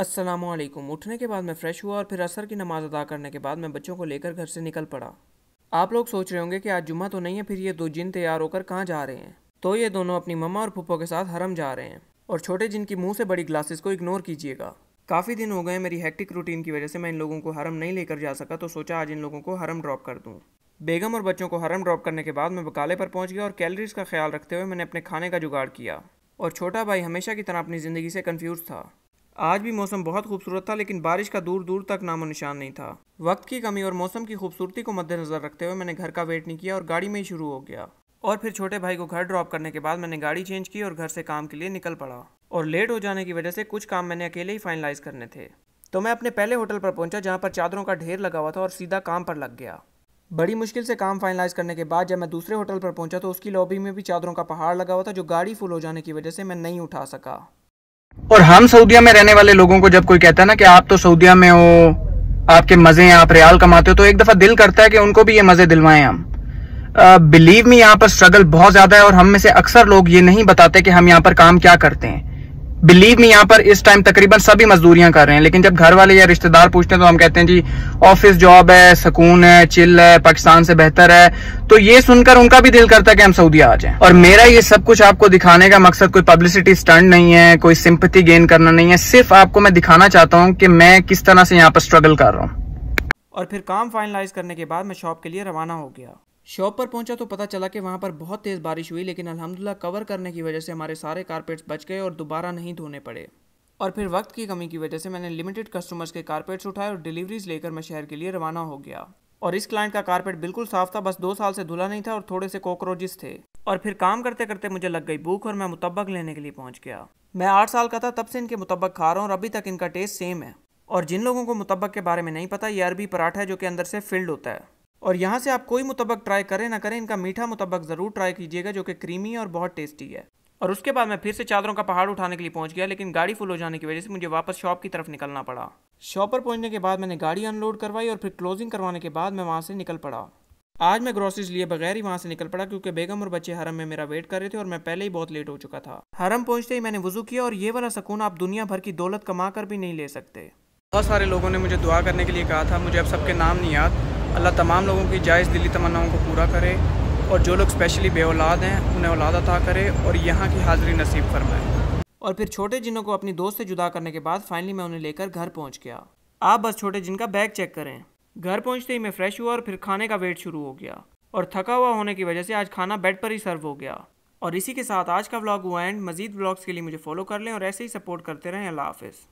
असलम उठने के बाद मैं फ़्रेश हुआ और फिर असर की नमाज़ अदा करने के बाद मैं बच्चों को लेकर घर से निकल पड़ा आप लोग सोच रहे होंगे कि आज जुम्मा तो नहीं है फिर ये दो जिन तैयार होकर कहाँ जा रहे हैं तो ये दोनों अपनी मम्मा और पप्पो के साथ हरम जा रहे हैं और छोटे जिन की मुँह से बड़ी ग्लासेस को इग्नोर कीजिएगा काफ़ी दिन हो गए मेरी हैक्टिक रूटीन की वजह से मैं इन लोगों को हरम नहीं लेकर जा सका तो सोचा आज इन लोगों को हरम ड्रॉप कर दूँ बेगम और बच्चों को हरम ड्रॉप करने के बाद मैं बकाले पर पहुँच गया और कैलरीज़ का ख्याल रखते हुए मैंने अपने खाने का जुगाड़ किया और छोटा भाई हमेशा की तरह अपनी ज़िंदगी से कन्फ्यूज़ था आज भी मौसम बहुत खूबसूरत था लेकिन बारिश का दूर दूर तक नामो निशान नहीं था वक्त की कमी और मौसम की खूबसूरती को मद्देनजर रखते हुए मैंने घर का वेट नहीं किया और गाड़ी में ही शुरू हो गया और फिर छोटे भाई को घर ड्रॉप करने के बाद मैंने गाड़ी चेंज की और घर से काम के लिए निकल पड़ा और लेट हो जाने की वजह से कुछ काम मैंने अकेले ही फाइनलाइज करने थे तो मैं अपने पहले होटल पर पहुंचा जहां पर चादरों का ढेर लगा हुआ था और सीधा काम पर लग गया बड़ी मुश्किल से काम फाइनलाइज करने के बाद जब मैं दूसरे होटल पर पहुंचा तो उसकी लॉबी में भी चादरों का पहाड़ लगा हुआ था जो गाड़ी फुल हो जाने की वजह से मैं नहीं उठा सका और हम सऊदीया में रहने वाले लोगों को जब कोई कहता है ना कि आप तो सऊदीया में हो आपके मजे हैं आप रियाल कमाते हो तो एक दफा दिल करता है कि उनको भी ये मजे दिलवाएं हम बिलीव मी यहाँ पर स्ट्रगल बहुत ज्यादा है और हम में से अक्सर लोग ये नहीं बताते कि हम यहाँ पर काम क्या करते हैं बिलीव में यहाँ पर इस टाइम तकरीबन सभी मजदूरियां कर रहे हैं लेकिन जब घर वाले या रिश्तेदार पूछते हैं तो हम कहते हैं जी ऑफिस जॉब है सुकून है चिल है पाकिस्तान से बेहतर है तो ये सुनकर उनका भी दिल करता है कि हम सऊदी आ जाएं और मेरा ये सब कुछ आपको दिखाने का मकसद कोई पब्लिसिटी स्टंट नहीं है कोई सिंपथी गेन करना नहीं है सिर्फ आपको मैं दिखाना चाहता हूँ कि मैं किस तरह से यहाँ पर स्ट्रगल कर रहा हूँ और फिर काम फाइनलाइज करने के बाद मैं शॉप के लिए रवाना हो गया शॉप पर पहुंचा तो पता चला कि वहां पर बहुत तेज़ बारिश हुई लेकिन अलहमदिल्ला कवर करने की वजह से हमारे सारे कारपेट्स बच गए और दोबारा नहीं धोने पड़े और फिर वक्त की कमी की वजह से मैंने लिमिटेड कस्टमर्स के कारपेट्स उठाए और डिलीवरीज लेकर मैं शहर के लिए रवाना हो गया और इस क्लाइंट का कारपेट बिल्कुल साफ था बस दो साल से धुला नहीं था और थोड़े से कॉकरोचेस थे और फिर काम करते करते मुझे लग गई भूख और मैं मुतबक लेने के लिए पहुंच गया मैं आठ साल का था तब से इनके मुतबक खा रहा हूँ और अभी तक इनका टेस्ट सेम है और जिन लोगों को मुतबक के बारे में नहीं पता ये अरबी पराठा है जो कि अंदर से फिल्ड होता है और यहाँ से आप कोई मुतबक ट्राई करें ना करें इनका मीठा मुतबक ज़रूर ट्राई कीजिएगा जो कि क्रीमी और बहुत टेस्टी है और उसके बाद मैं फिर से चादरों का पहाड़ उठाने के लिए पहुंच गया लेकिन गाड़ी फुल हो जाने की वजह से मुझे वापस शॉप की तरफ निकलना पड़ा शॉप पर पहुंचने के बाद मैंने गाड़ी अनलोड करवाई और फिर क्लोजिंग करवाने के बाद मैं वहाँ से निकल पड़ा आज मैं ग्रॉसरीज लिए बगैर ही वहाँ से निकल पड़ा क्योंकि बेगम और बच्चे हरम में मेरा वेट कर रहे थे और मैं पहले ही बहुत लेट हो चुका था हरम पहुँचते ही मैंने वजू किया और ये वाला सुकून आप दुनिया भर की दौलत कमा कर भी नहीं ले सकते बहुत सारे लोगों ने मुझे दुआ करने के लिए कहा था मुझे अब सबके नाम नहीं याद अल्लाह तमाम लोगों की जायज़ दिली तमन्नाओं को पूरा करे और जो लोग स्पेशली औलाद हैं उन्हें औलाद अता करे और यहाँ की हाज़िरी नसीब फरमाए और फिर छोटे जिनों को अपनी दोस्त से जुदा करने के बाद फाइनली मैं उन्हें लेकर घर पहुँच गया आप बस छोटे जिन का बैग चेक करें घर पहुँचते ही मैं फ़्रेश हुआ और फिर खाने का वेट शुरू हो गया और थका हुआ होने की वजह से आज खाना बेड पर ही सर्व हो गया और इसी के साथ आज का व्लॉग हुआ एंड मजीद व्लॉग्स के लिए मुझे फॉलो कर लें और ऐसे ही सपोर्ट करते रहें अल्लाह हाफिज़